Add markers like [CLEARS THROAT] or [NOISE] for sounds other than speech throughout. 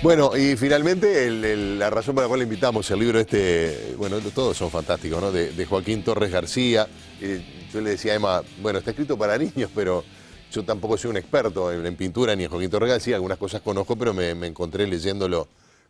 Bueno, y finalmente la razón por la cual le invitamos el libro este, bueno, todos son fantásticos, ¿no? De, Joaquín Torres García. Eh, yo le decía a Emma, bueno, está escrito para niños, pero yo tampoco soy un experto en, pintura ni en Joaquín Torres García. Algunas cosas conozco, pero me encontré leyéndolo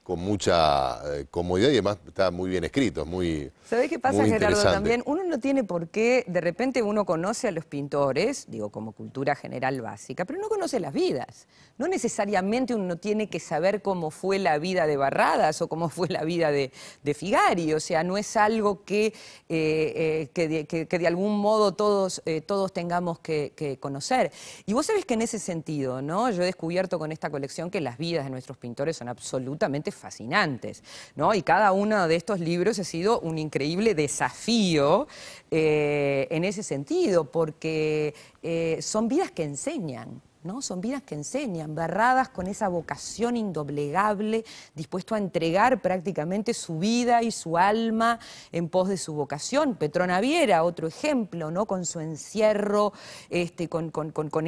con mucha eh, comodidad y además está muy bien escrito, es muy ¿Sabés qué pasa, Gerardo? También uno no tiene por qué, de repente uno conoce a los pintores, digo, como cultura general básica, pero no conoce las vidas. No necesariamente uno tiene que saber cómo fue la vida de Barradas o cómo fue la vida de, Figari, o sea, no es algo que, eh, eh, que, de, algún modo todos, todos tengamos que, conocer. Y vos sabés que en ese sentido, ¿no? Yo he descubierto con esta colección que las vidas de nuestros pintores son absolutamente fascinantes. ¿no? Y cada uno de estos libros ha sido un increíble desafío eh, en ese sentido, porque eh, son vidas que enseñan. Son vidas que enseñan, barradas con esa vocación indoblegable, dispuesto a entregar prácticamente su vida y su alma en pos de su vocación. Petrona Viera, otro ejemplo, ¿no? Con su encierro, este, con, con, con, con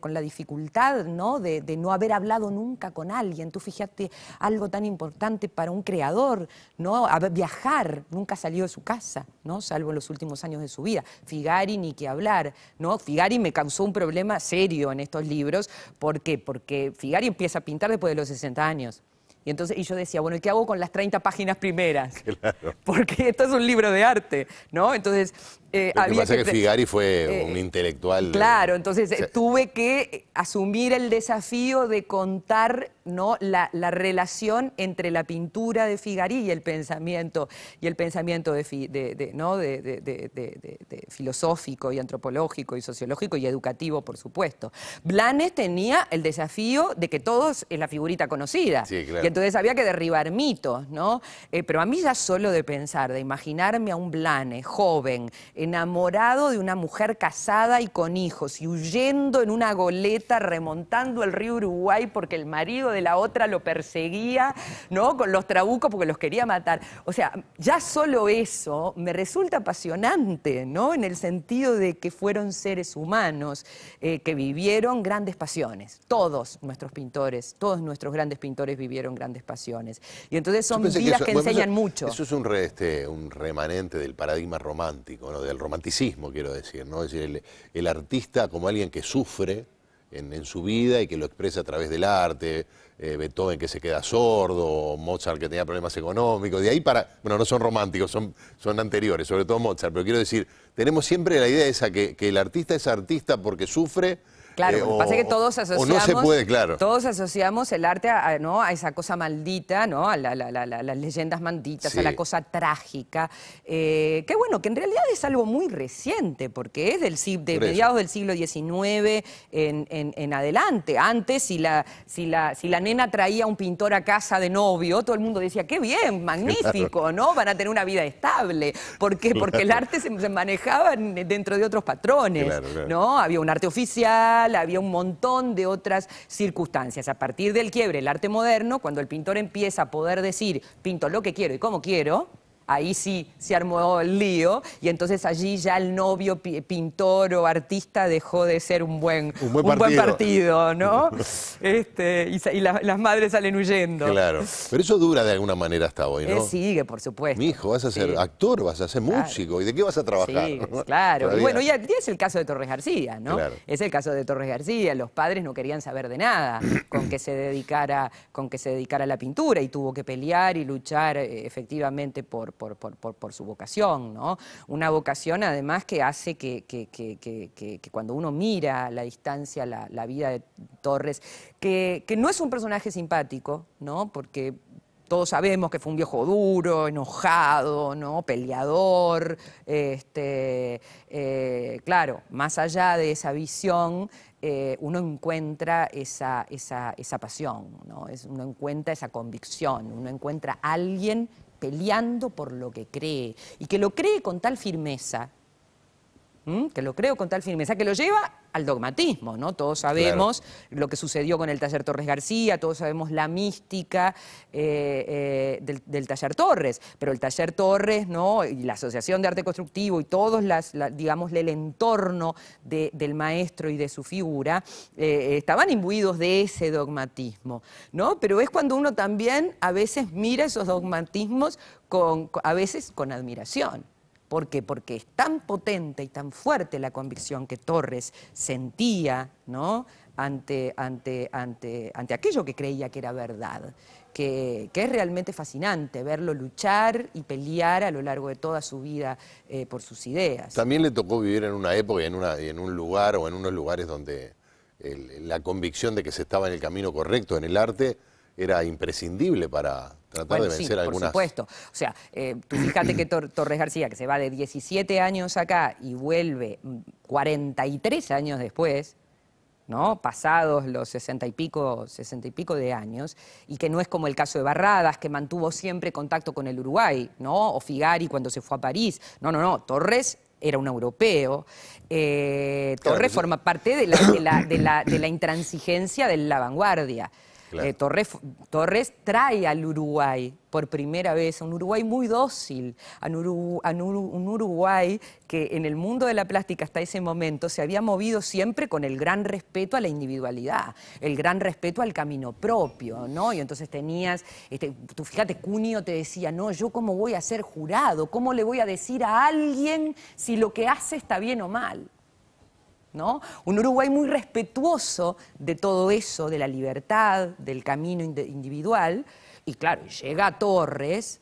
con, la dificultad, ¿no? De, no haber hablado nunca con alguien. Tú fijaste algo tan importante para un creador, ¿no? viajar, nunca salió de su casa, ¿no? Salvo en los últimos años de su vida. Figari, ni que hablar, ¿no? Figari me causó un problema serio en estos libros. ¿Por qué? Porque Figari empieza a pintar después de los 60 años. Y entonces yo decía, bueno, ¿y qué hago con las 30 páginas primeras? [LAUGHS] [LAUGHS] Porque esto es un libro de arte, ¿no? Entonces, eh, Lo que pasa es que Figari fue eh, un intelectual. Claro, eh, entonces tuve que asumir el desafío de contar ¿no? La, relación entre la pintura de Figari y el pensamiento, y el pensamiento de, filosófico y antropológico y sociológico y educativo, por supuesto. Blanes tenía el desafío de que todos es la figurita conocida. Sí, Y entonces había que derribar mitos, ¿no? pero a mí ya solo de pensar, de imaginarme a un Blanes joven, enamorado de una mujer casada y con hijos, y huyendo en una goleta, remontando el río Uruguay porque el marido de la otra lo perseguía, ¿no? Con los trabucos porque los quería matar. O sea, ya solo eso me resulta apasionante, ¿no? En el sentido de que fueron seres humanos eh, que vivieron grandes pasiones. Todos nuestros pintores, todos nuestros grandes pintores vivieron grandes pasiones. Y entonces son vidas que, enseñan mucho. Eso es este, un, remanente del paradigma romántico, ¿no? el romanticismo, quiero decir, ¿no? decir, el, artista como alguien que sufre en, su vida y que lo expresa a través del arte, eh, Beethoven que se queda sordo, Mozart que tenía problemas económicos, de ahí para, bueno, no son románticos, son, son anteriores, sobre todo Mozart, pero quiero decir, tenemos siempre la idea esa que el artista es artista porque sufre Claro, eh, pasa que todos asociamos. Todos asociamos el arte a, esa cosa maldita, ¿no? A, las leyendas malditas, a la cosa trágica. Eh, que bueno, que en realidad es algo muy reciente, porque es del de mediados del siglo XIX en, adelante. Antes, si la, si, la, si la nena traía un pintor a casa de novio, todo el mundo decía, qué bien, magnífico, ¿no? Van a tener una vida estable. ¿Por qué? Porque el arte se, manejaba dentro de otros patrones. ¿No? Había un arte oficial había un montón de otras circunstancias. A partir del quiebre, el arte moderno, cuando el pintor empieza a poder decir, pinto lo que quiero y cómo quiero, ahí sí se armó el lío y entonces allí ya el novio pintor o artista dejó de ser un buen, partido. ¿no? [LAUGHS] Este, y, las madres salen huyendo. Claro, pero eso dura de alguna manera hasta hoy, eh, ¿no? sigue, por supuesto. Mi hijo, vas a ser actor, vas a ser músico, ¿y de qué vas a trabajar? Sí, claro, [LAUGHS] y bueno, ya, es el caso de Torres García, ¿no? Es el caso de Torres García, los padres no querían saber de nada [CLEARS THROAT] con que se dedicara, con que se dedicara a la pintura y tuvo que pelear y luchar eh, efectivamente por, por, su vocación, ¿no? Una vocación además que hace que, cuando uno mira la distancia, la, vida de Torres, que, no es un personaje simpático, Porque todos sabemos que fue un viejo duro, enojado, ¿no? peleador. Este, eh, claro, más allá de esa visión, eh, uno encuentra esa, pasión, uno encuentra esa convicción, uno encuentra a alguien peleando por lo que cree y que lo cree con tal firmeza ¿Mm? que lo creo con tal firmeza, que lo lleva al dogmatismo, ¿no? Todos sabemos lo que sucedió con el taller Torres García, todos sabemos la mística eh, eh, del, taller Torres, pero el taller Torres, ¿no? Y la Asociación de Arte Constructivo y todos, el entorno del maestro y de su figura, eh, estaban imbuidos de ese dogmatismo, ¿no? Pero es cuando uno también a veces mira esos dogmatismos a veces con admiración. ¿Por qué? Porque es tan potente y tan fuerte la convicción que Torres sentía ante, ante, ante, ante aquello que creía que era verdad, que, es realmente fascinante verlo luchar y pelear a lo largo de toda su vida eh, por sus ideas. También le tocó vivir en una época y en, un lugar o en unos lugares donde la convicción de que se estaba en el camino correcto en el arte era imprescindible para tratar de vencer sí, por supuesto. O sea, eh, tú fíjate que Torres García, que se va de 17 años acá y vuelve 43 mm, años después, ¿no? Pasados los 60 y pico, y pico de años, y que no es como el caso de Barradas, que mantuvo siempre contacto con el Uruguay, ¿no? O Figari cuando se fue a París. No, no, no. Torres era un europeo. Eh, Torres forma parte de la intransigencia de la vanguardia. Eh, Torres, trae al Uruguay por primera vez, un Uruguay muy dócil, un, Uruguay que en el mundo de la plástica hasta ese momento se había movido siempre con el gran respeto a la individualidad, el gran respeto al camino propio, ¿no? Y entonces tenías, este, tú fíjate, Cunio te decía, no, yo cómo voy a ser jurado, cómo le voy a decir a alguien si lo que hace está bien o mal. ¿no? Un Uruguay muy respetuoso de todo eso, de la libertad, del camino individual. Y claro, llega Torres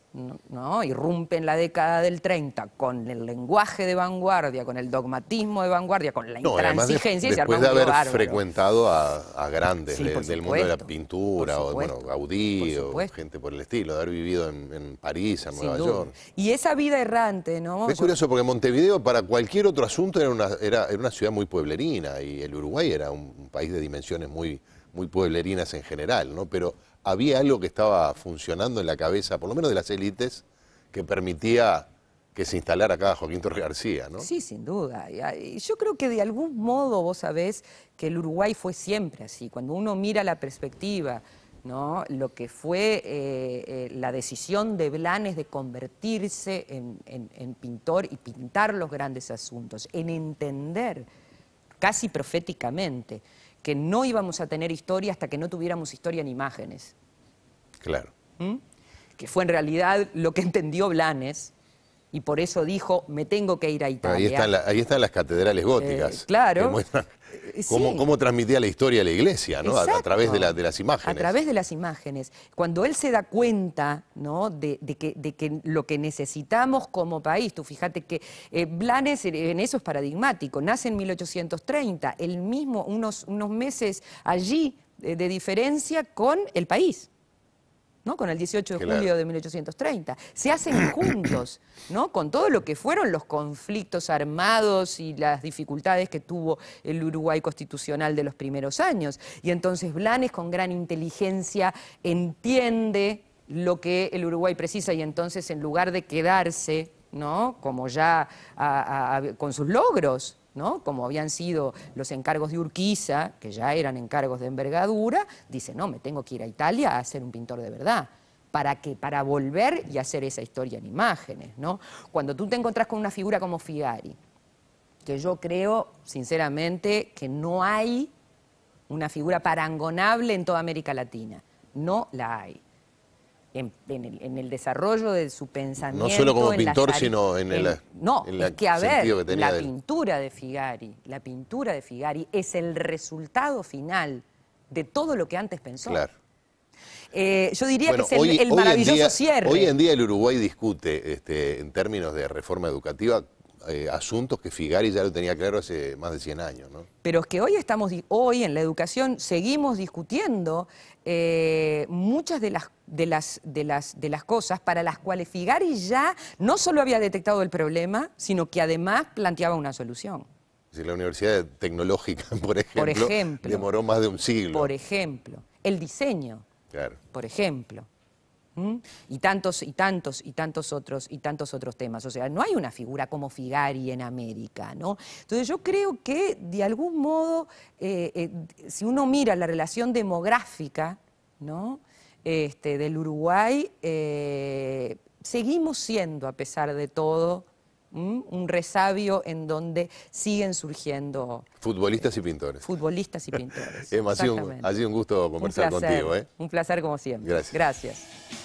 ¿no? irrumpe en la década del 30 con el lenguaje de vanguardia, con el dogmatismo de vanguardia, con la intransigencia. y se después de haber frecuentado a, grandes del mundo de la pintura, o, bueno, Gaudí, o gente por el estilo, de haber vivido en, París, en Nueva York. Y esa vida errante, ¿no? Es curioso porque Montevideo para cualquier otro asunto era una, era, era una ciudad muy pueblerina y el Uruguay era un país de dimensiones muy muy pueblerinas en general, ¿no? Pero había algo que estaba funcionando en la cabeza, por lo menos de las élites, que permitía que se instalara acá Joaquín Torres García, ¿no? Sí, sin duda. yo creo que de algún modo vos sabés que el Uruguay fue siempre así. Cuando uno mira la perspectiva, ¿no? lo que fue eh, eh, la decisión de Blanes de convertirse en pintor y pintar los grandes asuntos, en entender casi proféticamente que no íbamos a tener historia hasta que no tuviéramos historia en imágenes. Claro. ¿Mm? Que fue en realidad lo que [LAUGHS] entendió Blanes, y por eso dijo, me tengo que ir a Italia. Ahí están, las catedrales góticas. Eh, claro. Eh, cómo, transmitía la historia a la iglesia, ¿no? A, través de, de, las imágenes. A través de las imágenes. Cuando él se da cuenta, De, que, lo que necesitamos como país, tú fíjate que eh, Blanes en eso es paradigmático, nace en 1830, el mismo, unos, unos meses allí eh, de diferencia con el país. ¿no? con el 18 de julio de 1830. Se hacen [CLEARS THROAT] juntos, ¿no? con todo lo que fueron los conflictos armados y las dificultades que tuvo el Uruguay constitucional de los primeros años. Y entonces Blanes con gran inteligencia entiende lo que el Uruguay precisa y entonces en lugar de quedarse, ¿no? como ya con sus logros, ¿no? como habían sido los encargos de Urquiza, que ya eran encargos de envergadura, dice, no, me tengo que ir a Italia a ser un pintor de verdad. ¿Para qué? Para volver y hacer esa historia en imágenes. ¿no? Cuando tú te encontrás con una figura como Figari, que yo creo, sinceramente, que no hay una figura parangonable en toda América Latina. No la hay en, el, desarrollo de su pensamiento. No solo como pintor, sino en, el, No, en la, es que a la pintura de Figari, la pintura de Figari es el resultado final de todo lo que antes pensó. Eh, yo diría que es el, maravilloso cierre. Hoy en día el Uruguay discute, este, en términos de reforma educativa, eh, asuntos que Figari ya lo tenía claro hace más de 100 años. Pero es que hoy estamos, hoy en la educación, seguimos discutiendo eh, muchas de las, de, las, de, las, de las cosas para las cuales Figari ya no solo había detectado el problema, sino que además planteaba una solución. Si la Universidad Tecnológica, [LAUGHS] por ejemplo, demoró más de un siglo. Por ejemplo, el diseño, por ejemplo. ¿Mm? Y tantos y tantos y tantos otros y tantos otros temas. O sea, no hay una figura como Figari en América, ¿no? Entonces yo creo que de algún modo, eh, eh, si uno mira la relación demográfica, ¿no? Este, del Uruguay, eh, seguimos siendo, a pesar de todo, mm, un resabio en donde siguen surgiendo... Futbolistas y pintores. Futbolistas y pintores. [LAUGHS] ha, sido un, gusto conversar contigo. ¿eh? Un placer como siempre. Gracias.